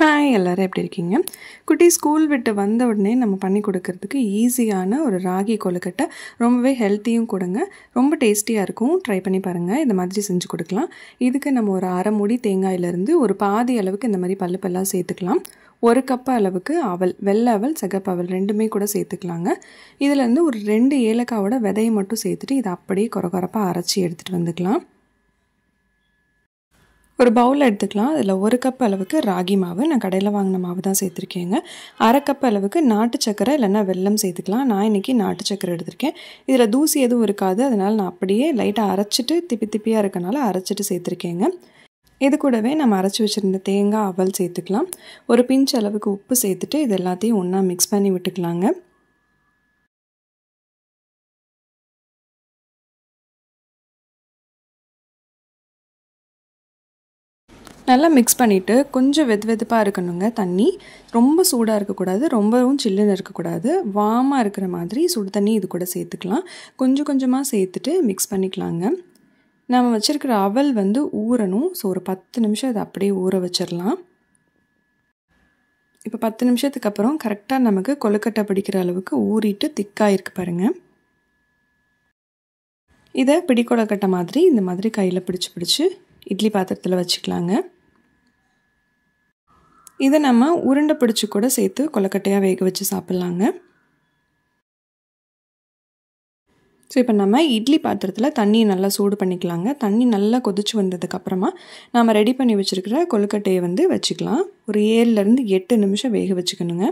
hi எல்லோரும் எப்படி இருக்கீங்க குட்டி ஸ்கூல் விட்டு வந்த உடனே நம்ம பண்ணி கொடுக்கறதுக்கு ஈஸியான ஒரு ராகி கொழுக்கட்டை ரொம்பவே ஹெல்த்தியும் கொடுங்க ரொம்ப டேஸ்டியாக இருக்கும் ட்ரை பண்ணி பாருங்கள் இந்த மாதிரி செஞ்சு கொடுக்கலாம் இதுக்கு நம்ம ஒரு அரை மூடி தேங்காயிலேருந்து ஒரு பாதி அளவுக்கு இந்த மாதிரி பல்லு சேர்த்துக்கலாம் ஒரு கப்பு அளவுக்கு அவல் வெள்ளை அவல் சகப்பு அவல் ரெண்டுமே கூட சேர்த்துக்கலாங்க இதிலேருந்து ஒரு ரெண்டு ஏலக்காவோட விதையை மட்டும் சேர்த்துட்டு இதை அப்படியே குறகுறப்பாக அரைச்சி எடுத்துகிட்டு வந்துக்கலாம் ஒரு பவுல் எடுத்துக்கலாம் அதில் ஒரு கப் அளவுக்கு ராகி மாவு நான் கடையில் வாங்கின மாவு தான் சேர்த்துருக்கேங்க அரை கப் அளவுக்கு நாட்டு சக்கரை இல்லைன்னா வெல்லம் சேர்த்துக்கலாம் நான் இன்றைக்கி நாட்டு சக்கரை எடுத்திருக்கேன் இதில் தூசி எதுவும் இருக்காது அதனால் நான் அப்படியே லைட்டாக அரைச்சிட்டு திப்பி திப்பியாக இருக்கனால அரைச்சிட்டு சேர்த்துருக்கேங்க இது கூடவே நம்ம அரைச்சி வச்சுருந்த தேங்காய் அவல் சேர்த்துக்கலாம் ஒரு பிஞ்ச் அளவுக்கு உப்பு சேர்த்துட்டு இது எல்லாத்தையும் ஒன்றா மிக்ஸ் பண்ணி விட்டுக்கலாங்க நல்லா மிக்ஸ் பண்ணிவிட்டு கொஞ்சம் வெது வெதுப்பாக இருக்கணுங்க தண்ணி ரொம்ப சூடாக இருக்கக்கூடாது ரொம்பவும் சில்லுன்னு இருக்கக்கூடாது வாமாக இருக்கிற மாதிரி சுடு தண்ணி இது கூட சேர்த்துக்கலாம் கொஞ்சம் கொஞ்சமாக சேர்த்துட்டு மிக்ஸ் பண்ணிக்கலாங்க நம்ம வச்சுருக்கிற அவல் வந்து ஊறணும் ஸோ ஒரு பத்து நிமிஷம் அதை அப்படியே ஊற வச்சிடலாம் இப்போ பத்து நிமிஷத்துக்கு அப்புறம் கரெக்டாக நமக்கு கொழுக்கட்டை பிடிக்கிற அளவுக்கு ஊறிட்டு திக்காக இருக்கு பாருங்கள் இதை பிடிக்கொழக்கட்டை மாதிரி இந்த மாதிரி கையில் பிடிச்சி பிடிச்சி இட்லி பாத்திரத்தில் வச்சுக்கலாங்க இதை நம்ம உருண்டை பிடிச்சி கூட சேர்த்து கொலக்கட்டையாக வேக வச்சு சாப்பிட்லாங்க ஸோ இப்போ நம்ம இட்லி பாத்திரத்தில் தண்ணியை நல்லா சூடு பண்ணிக்கலாங்க தண்ணி நல்லா கொதிச்சு வந்ததுக்கப்புறமா நம்ம ரெடி பண்ணி வச்சுருக்கிற கொழுக்கட்டையை வந்து வச்சுக்கலாம் ஒரு ஏழுலேருந்து எட்டு நிமிஷம் வேக வச்சுக்கணுங்க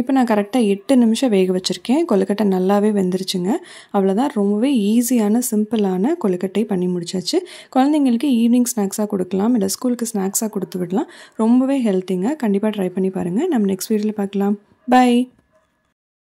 இப்போ நான் கரெக்டாக எட்டு நிமிஷம் வேக வச்சுருக்கேன் கொழுக்கட்டை நல்லாவே வெந்துருச்சுங்க அவ்வளோதான் ரொம்பவே ஈஸியான சிம்பிளான கொலுக்கட்டை பண்ணி முடிச்சாச்சு குழந்தைங்களுக்கு ஈவினிங் ஸ்நாக்ஸாக கொடுக்கலாம் இல்லை ஸ்கூலுக்கு ஸ்நாக்ஸாக கொடுத்து விடலாம் ரொம்பவே ஹெல்த்திங்க கண்டிப்பாக ட்ரை பண்ணி பாருங்கள் நம்ம நெக்ஸ்ட் வீடியோவில் பார்க்கலாம் பை